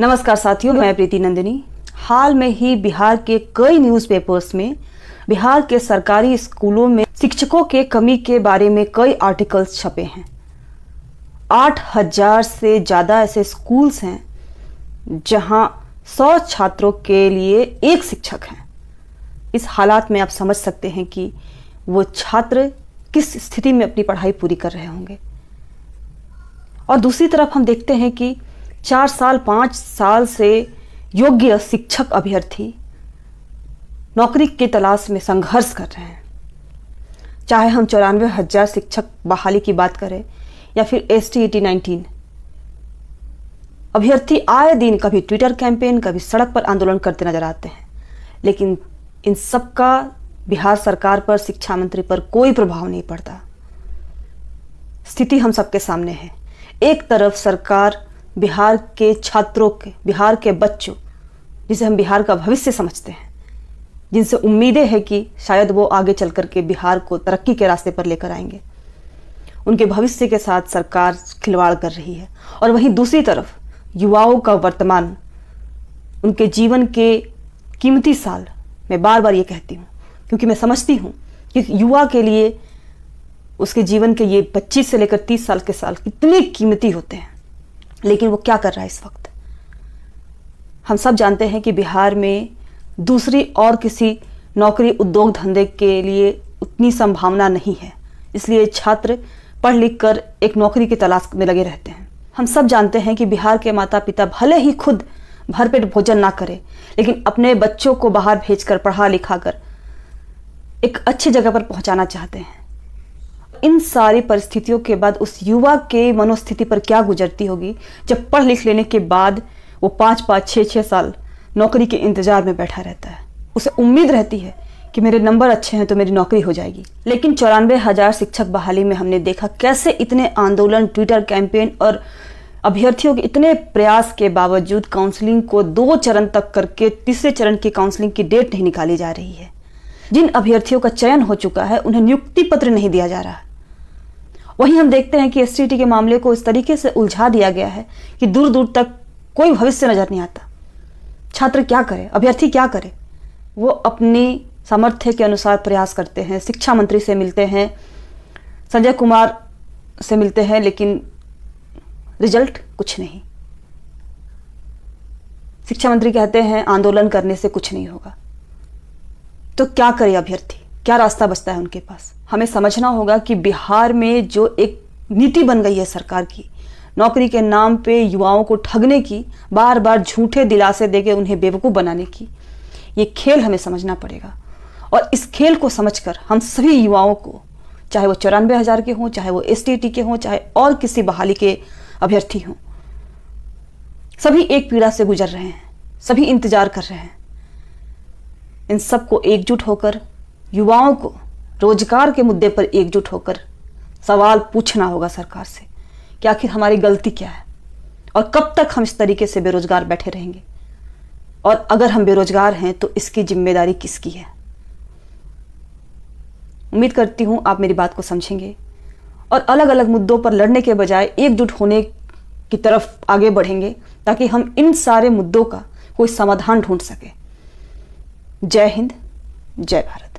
नमस्कार साथियों मैं प्रीति नंदिनी हाल में ही बिहार के कई न्यूज़पेपर्स में बिहार के सरकारी स्कूलों में शिक्षकों के कमी के बारे में कई आर्टिकल्स छपे हैं आठ हजार से ज़्यादा ऐसे स्कूल्स हैं जहां सौ छात्रों के लिए एक शिक्षक हैं इस हालात में आप समझ सकते हैं कि वो छात्र किस स्थिति में अपनी पढ़ाई पूरी कर रहे होंगे और दूसरी तरफ हम देखते हैं कि चार साल पाँच साल से योग्य शिक्षक अभ्यर्थी नौकरी की तलाश में संघर्ष कर रहे हैं चाहे हम चौरानवे हज़ार शिक्षक बहाली की बात करें या फिर S T ET T nineteen अभ्यर्थी आए दिन कभी ट्विटर कैंपेन कभी सड़क पर आंदोलन करते नजर आते हैं लेकिन इन सब का बिहार सरकार पर शिक्षा मंत्री पर कोई प्रभाव नहीं पड़ता स्थिति हम सबके सामने है एक तरफ सरकार बिहार के छात्रों के बिहार के बच्चों जिसे हम बिहार का भविष्य समझते हैं जिनसे उम्मीदें हैं कि शायद वो आगे चल करके बिहार को तरक्की के रास्ते पर लेकर आएंगे उनके भविष्य के साथ सरकार खिलवाड़ कर रही है और वहीं दूसरी तरफ युवाओं का वर्तमान उनके जीवन के कीमती साल मैं बार बार ये कहती हूँ क्योंकि मैं समझती हूँ कि युवा के लिए उसके जीवन के ये पच्चीस से लेकर तीस साल के साल कितने कीमती होते हैं लेकिन वो क्या कर रहा है इस वक्त हम सब जानते हैं कि बिहार में दूसरी और किसी नौकरी उद्योग धंधे के लिए उतनी संभावना नहीं है इसलिए छात्र पढ़ लिख कर एक नौकरी की तलाश में लगे रहते हैं हम सब जानते हैं कि बिहार के माता पिता भले ही खुद भरपेट भोजन ना करें लेकिन अपने बच्चों को बाहर भेजकर पढ़ा लिखा कर एक अच्छी जगह पर पहुंचाना चाहते हैं इन सारी परिस्थितियों के बाद उस युवा के मनोस्थिति पर क्या गुजरती होगी जब पढ़ लिख लेने के बाद वो पाँच पाँच छः छः साल नौकरी के इंतजार में बैठा रहता है उसे उम्मीद रहती है कि मेरे नंबर अच्छे हैं तो मेरी नौकरी हो जाएगी लेकिन चौरानवे हजार शिक्षक बहाली में हमने देखा कैसे इतने आंदोलन ट्विटर कैंपेन और अभ्यर्थियों के इतने प्रयास के बावजूद काउंसलिंग को दो चरण तक करके तीसरे चरण की काउंसलिंग की डेट नहीं निकाली जा रही है जिन अभ्यर्थियों का चयन हो चुका है उन्हें नियुक्ति पत्र नहीं दिया जा रहा वहीं हम देखते हैं कि एस के मामले को इस तरीके से उलझा दिया गया है कि दूर दूर तक कोई भविष्य नजर नहीं आता छात्र क्या करे अभ्यर्थी क्या करे वो अपनी सामर्थ्य के अनुसार प्रयास करते हैं शिक्षा मंत्री से मिलते हैं संजय कुमार से मिलते हैं लेकिन रिजल्ट कुछ नहीं शिक्षा मंत्री कहते हैं आंदोलन करने से कुछ नहीं होगा तो क्या करे अभ्यर्थी क्या रास्ता बचता है उनके पास हमें समझना होगा कि बिहार में जो एक नीति बन गई है सरकार की नौकरी के नाम पे युवाओं को ठगने की बार बार झूठे दिलासे दे के उन्हें बेवकूफ़ बनाने की ये खेल हमें समझना पड़ेगा और इस खेल को समझकर हम सभी युवाओं को चाहे वो चौरानवे हज़ार के हों चाहे वो एस के हों चाहे और किसी बहाली के अभ्यर्थी हों सभी एक पीड़ा से गुजर रहे हैं सभी इंतजार कर रहे हैं इन सबको एकजुट होकर युवाओं को रोजगार के मुद्दे पर एकजुट होकर सवाल पूछना होगा सरकार से कि आखिर हमारी गलती क्या है और कब तक हम इस तरीके से बेरोजगार बैठे रहेंगे और अगर हम बेरोजगार हैं तो इसकी जिम्मेदारी किसकी है उम्मीद करती हूं आप मेरी बात को समझेंगे और अलग अलग मुद्दों पर लड़ने के बजाय एकजुट होने की तरफ आगे बढ़ेंगे ताकि हम इन सारे मुद्दों का कोई समाधान ढूंढ सके जय हिंद जय भारत